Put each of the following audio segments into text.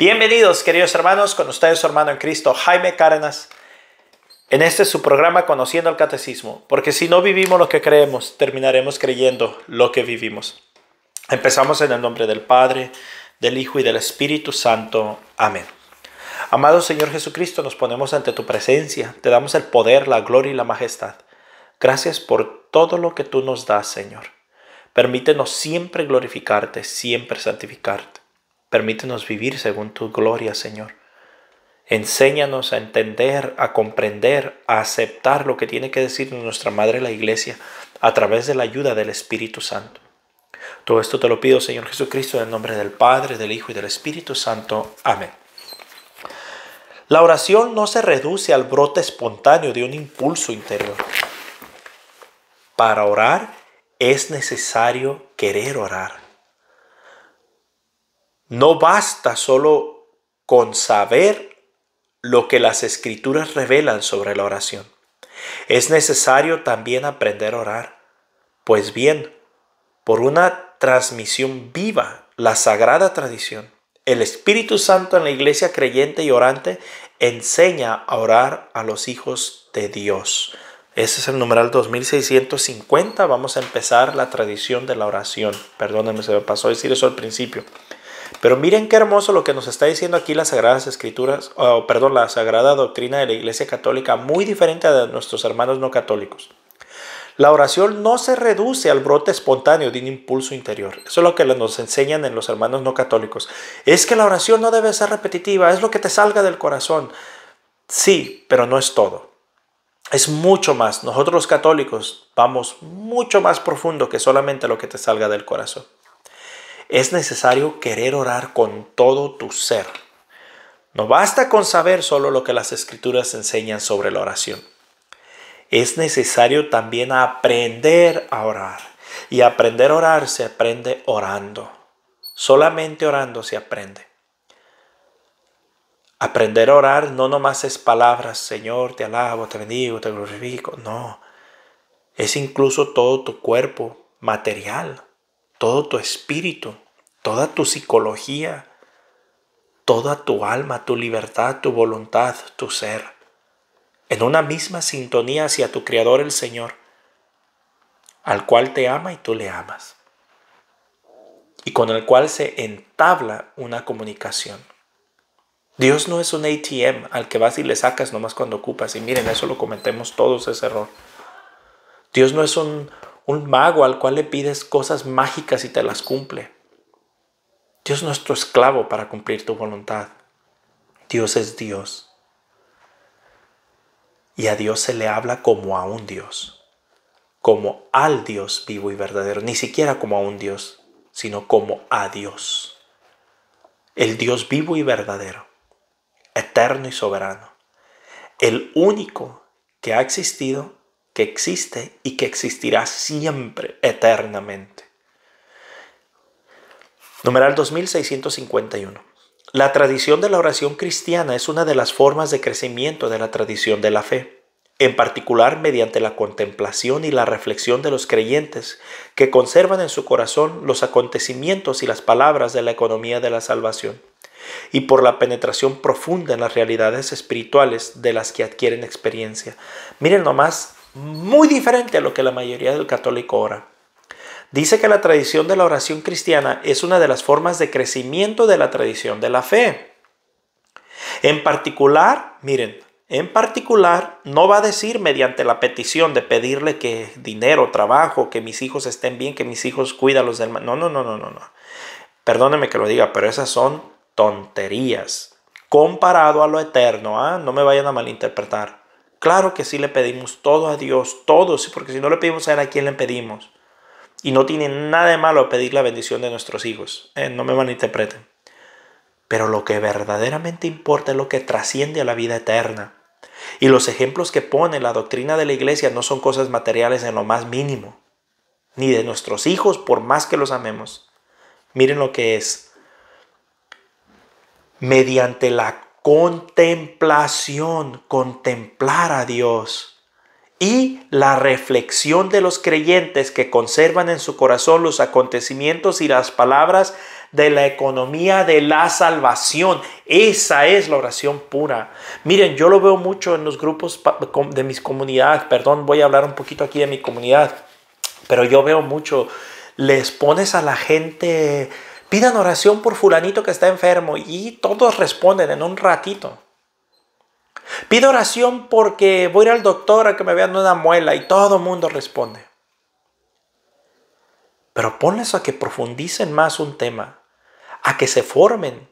Bienvenidos, queridos hermanos, con ustedes su hermano en Cristo, Jaime Cárdenas. En este es su programa Conociendo el Catecismo, porque si no vivimos lo que creemos, terminaremos creyendo lo que vivimos. Empezamos en el nombre del Padre, del Hijo y del Espíritu Santo. Amén. Amado Señor Jesucristo, nos ponemos ante tu presencia, te damos el poder, la gloria y la majestad. Gracias por todo lo que tú nos das, Señor. Permítenos siempre glorificarte, siempre santificarte. Permítenos vivir según tu gloria, Señor. Enséñanos a entender, a comprender, a aceptar lo que tiene que decir nuestra Madre la Iglesia a través de la ayuda del Espíritu Santo. Todo esto te lo pido, Señor Jesucristo, en el nombre del Padre, del Hijo y del Espíritu Santo. Amén. La oración no se reduce al brote espontáneo de un impulso interior. Para orar es necesario querer orar. No basta solo con saber lo que las escrituras revelan sobre la oración. Es necesario también aprender a orar. Pues bien, por una transmisión viva, la sagrada tradición, el Espíritu Santo en la iglesia creyente y orante enseña a orar a los hijos de Dios. Ese es el numeral 2650. Vamos a empezar la tradición de la oración. Perdónenme, se me pasó a decir eso al principio. Pero miren qué hermoso lo que nos está diciendo aquí las Sagradas Escrituras, o perdón, la Sagrada Doctrina de la Iglesia Católica, muy diferente a nuestros hermanos no católicos. La oración no se reduce al brote espontáneo de un impulso interior. Eso es lo que nos enseñan en los hermanos no católicos. Es que la oración no debe ser repetitiva, es lo que te salga del corazón. Sí, pero no es todo. Es mucho más. Nosotros los católicos vamos mucho más profundo que solamente lo que te salga del corazón es necesario querer orar con todo tu ser. No basta con saber solo lo que las escrituras enseñan sobre la oración. Es necesario también aprender a orar. Y aprender a orar se aprende orando. Solamente orando se aprende. Aprender a orar no nomás es palabras, Señor, te alabo, te bendigo, te glorifico. No, es incluso todo tu cuerpo material todo tu espíritu, toda tu psicología, toda tu alma, tu libertad, tu voluntad, tu ser, en una misma sintonía hacia tu Creador el Señor, al cual te ama y tú le amas, y con el cual se entabla una comunicación. Dios no es un ATM al que vas y le sacas nomás cuando ocupas. Y miren, eso lo cometemos todos ese error. Dios no es un, un mago al cual le pides cosas mágicas y te las cumple. Dios no es tu esclavo para cumplir tu voluntad. Dios es Dios. Y a Dios se le habla como a un Dios, como al Dios vivo y verdadero, ni siquiera como a un Dios, sino como a Dios. El Dios vivo y verdadero, eterno y soberano, el único que ha existido existe y que existirá siempre, eternamente. Numeral 2651. La tradición de la oración cristiana es una de las formas de crecimiento de la tradición de la fe, en particular mediante la contemplación y la reflexión de los creyentes que conservan en su corazón los acontecimientos y las palabras de la economía de la salvación, y por la penetración profunda en las realidades espirituales de las que adquieren experiencia. Miren nomás muy diferente a lo que la mayoría del católico ora. Dice que la tradición de la oración cristiana es una de las formas de crecimiento de la tradición de la fe. En particular, miren, en particular, no va a decir mediante la petición de pedirle que dinero, trabajo, que mis hijos estén bien, que mis hijos cuídalos del demás. No, no, no, no, no, no. Perdóneme que lo diga, pero esas son tonterías comparado a lo eterno. ¿ah? No me vayan a malinterpretar. Claro que sí le pedimos todo a Dios, todos, porque si no le pedimos a Él, ¿a quién le pedimos? Y no tiene nada de malo pedir la bendición de nuestros hijos, eh, no me malinterpreten. Pero lo que verdaderamente importa es lo que trasciende a la vida eterna. Y los ejemplos que pone la doctrina de la iglesia no son cosas materiales en lo más mínimo, ni de nuestros hijos por más que los amemos. Miren lo que es. Mediante la contemplación, contemplar a Dios. Y la reflexión de los creyentes que conservan en su corazón los acontecimientos y las palabras de la economía de la salvación. Esa es la oración pura. Miren, yo lo veo mucho en los grupos de mis comunidades. Perdón, voy a hablar un poquito aquí de mi comunidad. Pero yo veo mucho. Les pones a la gente pidan oración por fulanito que está enfermo y todos responden en un ratito. Pido oración porque voy ir al doctor a que me vean una muela y todo el mundo responde. Pero ponles a que profundicen más un tema, a que se formen,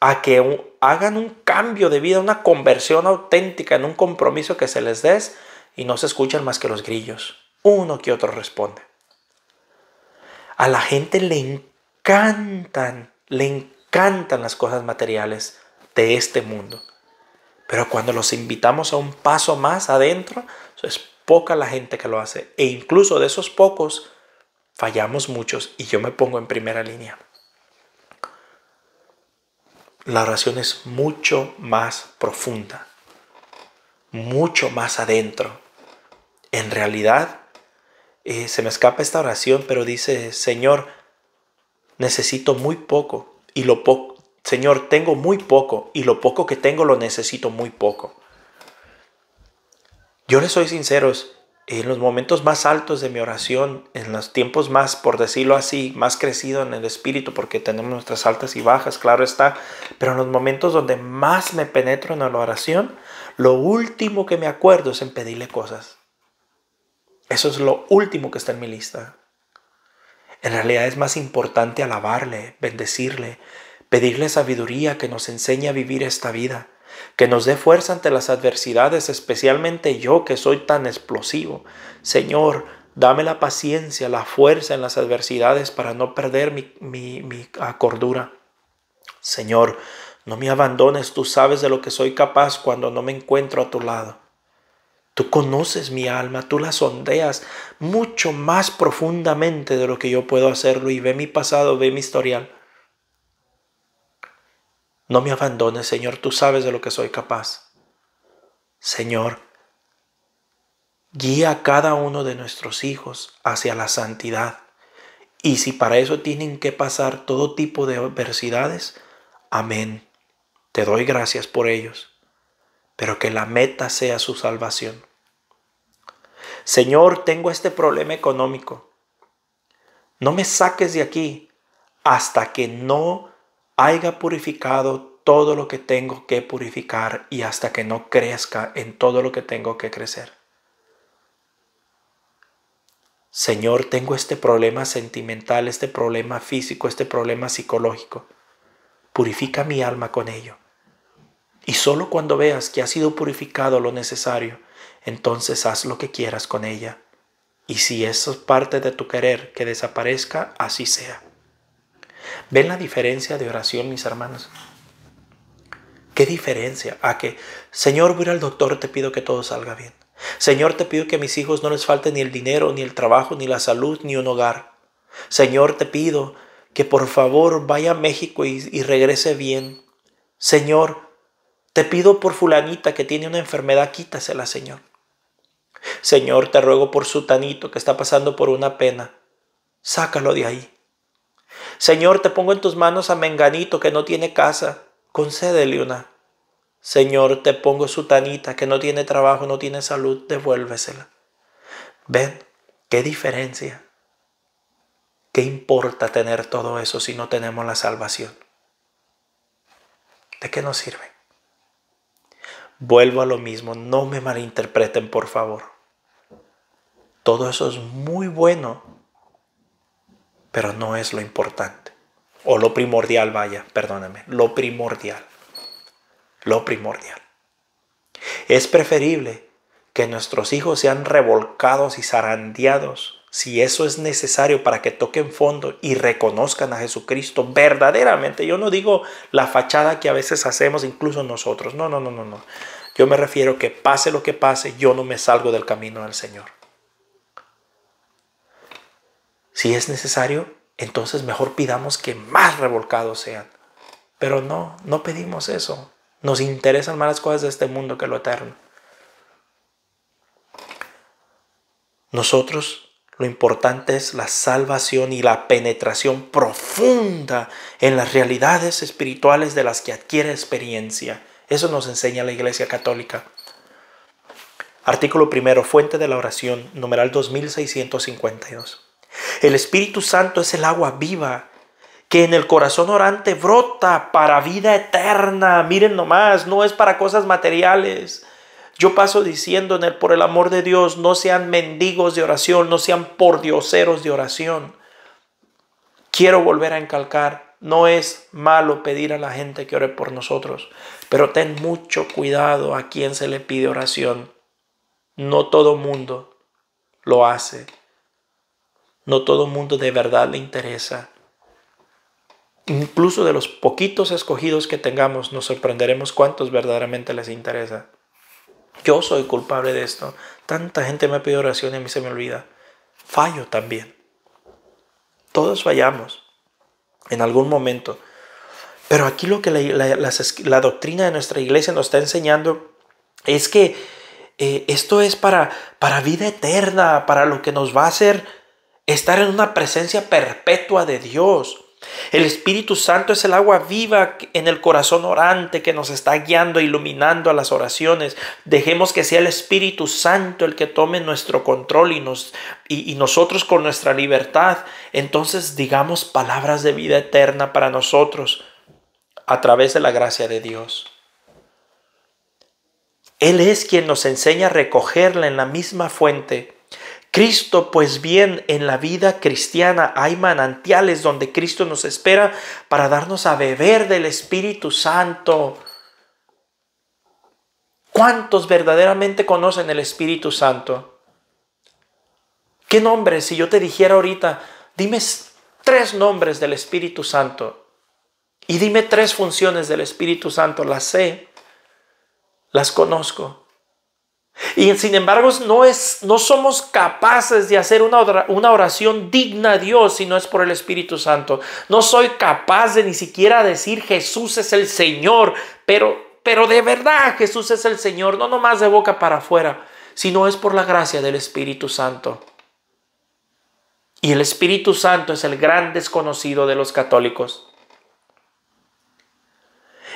a que hagan un cambio de vida, una conversión auténtica en un compromiso que se les des y no se escuchan más que los grillos. Uno que otro responde. A la gente le cantan le encantan las cosas materiales de este mundo. Pero cuando los invitamos a un paso más adentro, es poca la gente que lo hace. E incluso de esos pocos, fallamos muchos. Y yo me pongo en primera línea. La oración es mucho más profunda, mucho más adentro. En realidad, eh, se me escapa esta oración, pero dice, Señor, necesito muy poco y lo poco, Señor, tengo muy poco y lo poco que tengo lo necesito muy poco. Yo les soy sinceros, en los momentos más altos de mi oración, en los tiempos más, por decirlo así, más crecido en el espíritu, porque tenemos nuestras altas y bajas, claro está, pero en los momentos donde más me penetro en la oración, lo último que me acuerdo es en pedirle cosas. Eso es lo último que está en mi lista. En realidad es más importante alabarle, bendecirle, pedirle sabiduría que nos enseñe a vivir esta vida, que nos dé fuerza ante las adversidades, especialmente yo que soy tan explosivo. Señor, dame la paciencia, la fuerza en las adversidades para no perder mi, mi cordura. Señor, no me abandones, tú sabes de lo que soy capaz cuando no me encuentro a tu lado. Tú conoces mi alma, tú la sondeas mucho más profundamente de lo que yo puedo hacerlo y ve mi pasado, ve mi historial. No me abandones, Señor, tú sabes de lo que soy capaz. Señor, guía a cada uno de nuestros hijos hacia la santidad. Y si para eso tienen que pasar todo tipo de adversidades, amén. Te doy gracias por ellos pero que la meta sea su salvación. Señor, tengo este problema económico. No me saques de aquí hasta que no haya purificado todo lo que tengo que purificar y hasta que no crezca en todo lo que tengo que crecer. Señor, tengo este problema sentimental, este problema físico, este problema psicológico. Purifica mi alma con ello. Y solo cuando veas que ha sido purificado lo necesario, entonces haz lo que quieras con ella. Y si eso es parte de tu querer que desaparezca, así sea. ¿Ven la diferencia de oración, mis hermanos? ¿Qué diferencia? A que, Señor, voy al doctor, te pido que todo salga bien. Señor, te pido que a mis hijos no les falte ni el dinero, ni el trabajo, ni la salud, ni un hogar. Señor, te pido que por favor vaya a México y, y regrese bien. Señor, te pido por fulanita que tiene una enfermedad, quítasela, Señor. Señor, te ruego por sutanito que está pasando por una pena, sácalo de ahí. Señor, te pongo en tus manos a menganito que no tiene casa, concédele una. Señor, te pongo sutanita que no tiene trabajo, no tiene salud, devuélvesela. Ven, qué diferencia. ¿Qué importa tener todo eso si no tenemos la salvación? ¿De qué nos sirve? Vuelvo a lo mismo, no me malinterpreten por favor. Todo eso es muy bueno, pero no es lo importante. O lo primordial, vaya, perdóname, lo primordial. Lo primordial. Es preferible que nuestros hijos sean revolcados y zarandeados si eso es necesario para que toquen fondo y reconozcan a Jesucristo verdaderamente. Yo no digo la fachada que a veces hacemos incluso nosotros. No, no, no, no, no. Yo me refiero que pase lo que pase, yo no me salgo del camino del Señor. Si es necesario, entonces mejor pidamos que más revolcados sean. Pero no, no pedimos eso. Nos interesan más las cosas de este mundo que lo eterno. Nosotros lo importante es la salvación y la penetración profunda en las realidades espirituales de las que adquiere experiencia. Eso nos enseña la Iglesia Católica. Artículo primero, fuente de la oración, numeral 2652. El Espíritu Santo es el agua viva que en el corazón orante brota para vida eterna. Miren nomás, no es para cosas materiales. Yo paso diciendo en él, por el amor de Dios, no sean mendigos de oración, no sean pordioseros de oración. Quiero volver a encalcar, no es malo pedir a la gente que ore por nosotros, pero ten mucho cuidado a quien se le pide oración. No todo mundo lo hace. No todo mundo de verdad le interesa. Incluso de los poquitos escogidos que tengamos, nos sorprenderemos cuántos verdaderamente les interesa. Yo soy culpable de esto. Tanta gente me pide oración y a mí se me olvida. Fallo también. Todos fallamos en algún momento. Pero aquí lo que la, doctrina de nuestra iglesia nos está enseñando es que eh, esto es para, para vida eterna, para lo que nos va a hacer estar en una presencia perpetua de Dios. El Espíritu Santo es el agua viva en el corazón orante que nos está guiando e iluminando a las oraciones. Dejemos que sea el Espíritu Santo el que tome nuestro control y, y nosotros con nuestra libertad. Entonces digamos palabras de vida eterna para nosotros a través de la gracia de Dios. Él es quien nos enseña a recogerla en la misma fuente Cristo, pues bien, en la vida cristiana hay manantiales donde Cristo nos espera para darnos a beber del Espíritu Santo. ¿Cuántos verdaderamente conocen el Espíritu Santo? ¿Qué nombres? Si yo te dijera ahorita, dime tres nombres del Espíritu Santo y dime tres funciones del Espíritu Santo, las sé, las conozco. Y sin embargo, no, es, no somos capaces de hacer una, una oración digna a Dios si no es por el Espíritu Santo. No soy capaz de ni siquiera decir Jesús es el Señor, pero, pero de verdad Jesús es el Señor, no nomás de boca para afuera, sino es por la gracia del Espíritu Santo. Y el Espíritu Santo es el gran desconocido de los católicos.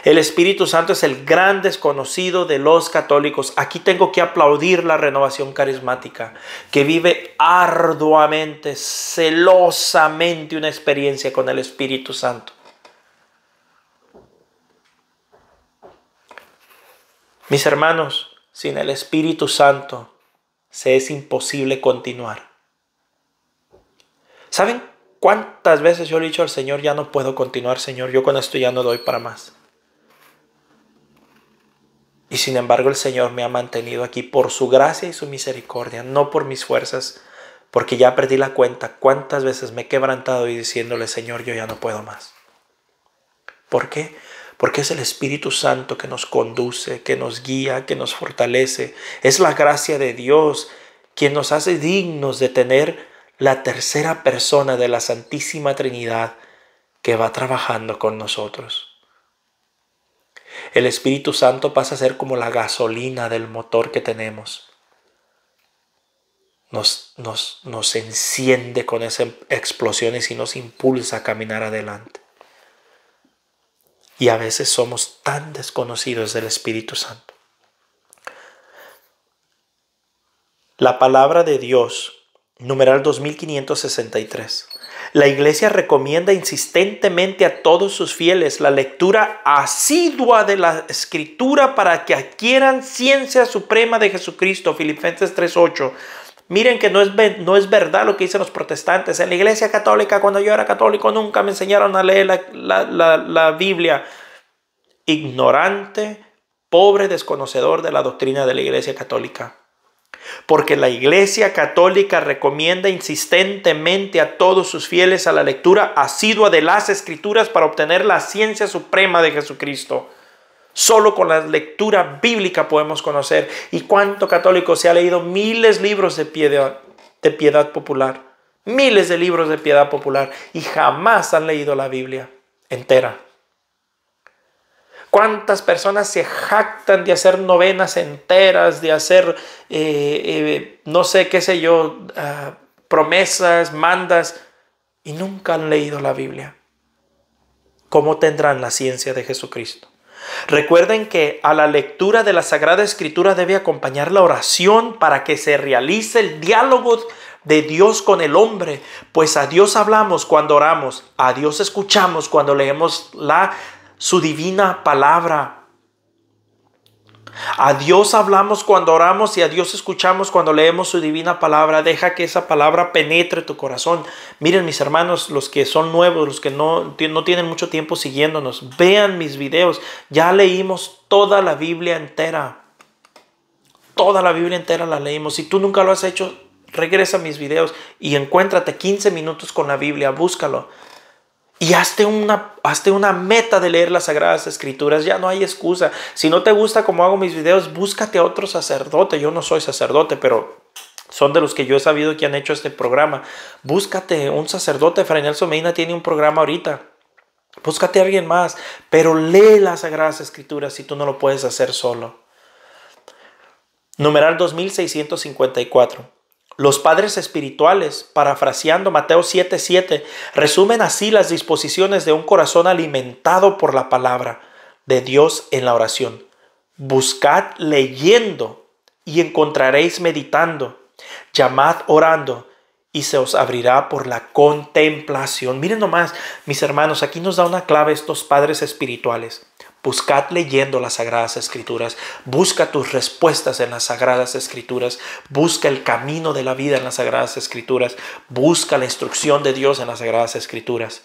El Espíritu Santo es el gran desconocido de los católicos. Aquí tengo que aplaudir la renovación carismática, que vive arduamente, celosamente una experiencia con el Espíritu Santo. Mis hermanos, sin el Espíritu Santo se es imposible continuar. ¿Saben cuántas veces yo le he dicho al Señor, ya no puedo continuar, Señor, yo con esto ya no doy para más? Y sin embargo el Señor me ha mantenido aquí por su gracia y su misericordia, no por mis fuerzas, porque ya perdí la cuenta cuántas veces me he quebrantado y diciéndole, Señor, yo ya no puedo más. ¿Por qué? Porque es el Espíritu Santo que nos conduce, que nos guía, que nos fortalece. Es la gracia de Dios quien nos hace dignos de tener la tercera persona de la Santísima Trinidad que va trabajando con nosotros. El Espíritu Santo pasa a ser como la gasolina del motor que tenemos. Nos, nos, enciende con esas explosiones y nos impulsa a caminar adelante. Y a veces somos tan desconocidos del Espíritu Santo. La palabra de Dios, numeral 2563. La iglesia recomienda insistentemente a todos sus fieles la lectura asidua de la escritura para que adquieran ciencia suprema de Jesucristo, Filipenses 3.8. Miren que no es, no es verdad lo que dicen los protestantes. En la iglesia católica, cuando yo era católico, nunca me enseñaron a leer la Biblia. Ignorante, pobre, desconocedor de la doctrina de la iglesia católica porque la Iglesia Católica recomienda insistentemente a todos sus fieles a la lectura asidua de las Escrituras para obtener la ciencia suprema de Jesucristo. Solo con la lectura bíblica podemos conocer y cuánto católico se ha leído miles de libros de piedad, de piedad popular, miles de libros de piedad popular y jamás han leído la Biblia entera. ¿Cuántas personas se jactan de hacer novenas enteras, de hacer, eh, eh, no sé, qué sé yo, ah, promesas, mandas, y nunca han leído la Biblia? ¿Cómo tendrán la ciencia de Jesucristo? Recuerden que a la lectura de la Sagrada Escritura debe acompañar la oración para que se realice el diálogo de Dios con el hombre, pues a Dios hablamos cuando oramos, a Dios escuchamos cuando leemos la su divina palabra. A Dios hablamos cuando oramos y a Dios escuchamos cuando leemos su divina palabra. Deja que esa palabra penetre tu corazón. Miren mis hermanos, los que son nuevos, los que no, no tienen mucho tiempo siguiéndonos, vean mis videos. Ya leímos toda la Biblia entera. Toda la Biblia entera la leímos. Si tú nunca lo has hecho, regresa a mis videos y encuéntrate 15 minutos con la Biblia, búscalo. Y hazte una, hazte una meta de leer las Sagradas Escrituras. Ya no hay excusa. Si no te gusta cómo hago mis videos, búscate a otro sacerdote. Yo no soy sacerdote, pero son de los que yo he sabido que han hecho este programa. Búscate un sacerdote. Fray Nelson Medina tiene un programa ahorita. Búscate a alguien más. Pero lee las Sagradas Escrituras si tú no lo puedes hacer solo. Numeral 2654. Los padres espirituales, parafraseando Mateo 7:7, resumen así las disposiciones de un corazón alimentado por la palabra de Dios en la oración. Buscad leyendo y encontraréis meditando. Llamad orando y se os abrirá por la contemplación. Miren nomás, mis hermanos, aquí nos da una clave estos padres espirituales. Buscad leyendo las Sagradas Escrituras, busca tus respuestas en las Sagradas Escrituras, busca el camino de la vida en las Sagradas Escrituras, busca la instrucción de Dios en las Sagradas Escrituras.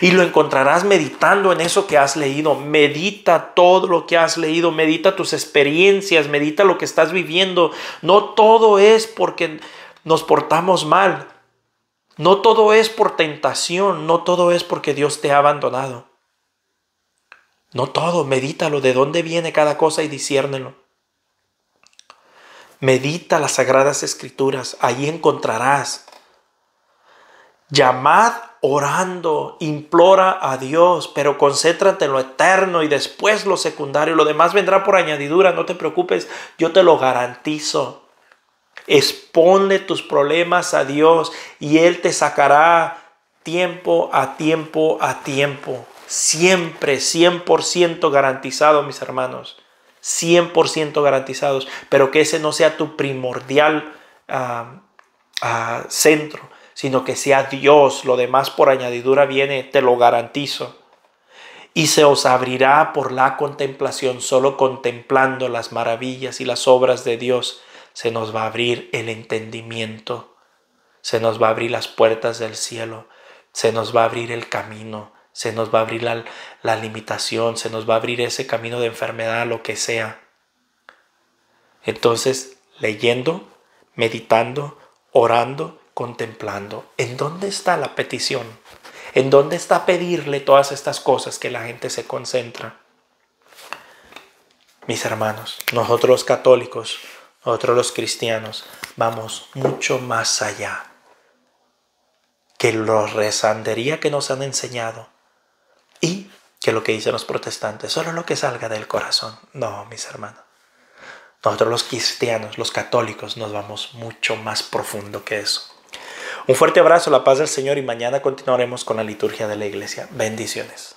Y lo encontrarás meditando en eso que has leído. Medita todo lo que has leído, medita tus experiencias, medita lo que estás viviendo. No todo es porque nos portamos mal. No todo es por tentación, no todo es porque Dios te ha abandonado. No todo, medítalo, de dónde viene cada cosa y diciérnelo. Medita las sagradas escrituras, ahí encontrarás. Llamad orando, implora a Dios, pero concéntrate en lo eterno y después lo secundario. Lo demás vendrá por añadidura, no te preocupes, yo te lo garantizo. Expone tus problemas a Dios y Él te sacará tiempo a tiempo a tiempo siempre 100% garantizado, mis hermanos. 100% garantizados, pero que ese no sea tu primordial ah, ah, centro, sino que sea Dios, lo demás por añadidura viene, te lo garantizo. Y se os abrirá por la contemplación, solo contemplando las maravillas y las obras de Dios, se nos va a abrir el entendimiento, se nos va a abrir las puertas del cielo, se nos va a abrir el camino, se nos va a abrir la, limitación, se nos va a abrir ese camino de enfermedad, lo que sea. Entonces, leyendo, meditando, orando, contemplando, ¿en dónde está la petición? ¿En dónde está pedirle todas estas cosas que la gente se concentra? Mis hermanos, nosotros los católicos, nosotros los cristianos, vamos mucho más allá que la rezandería que nos han enseñado, y que lo que dicen los protestantes, solo lo que salga del corazón. No, mis hermanos. Nosotros los cristianos, los católicos, nos vamos mucho más profundo que eso. Un fuerte abrazo, la paz del Señor y mañana continuaremos con la liturgia de la iglesia. Bendiciones.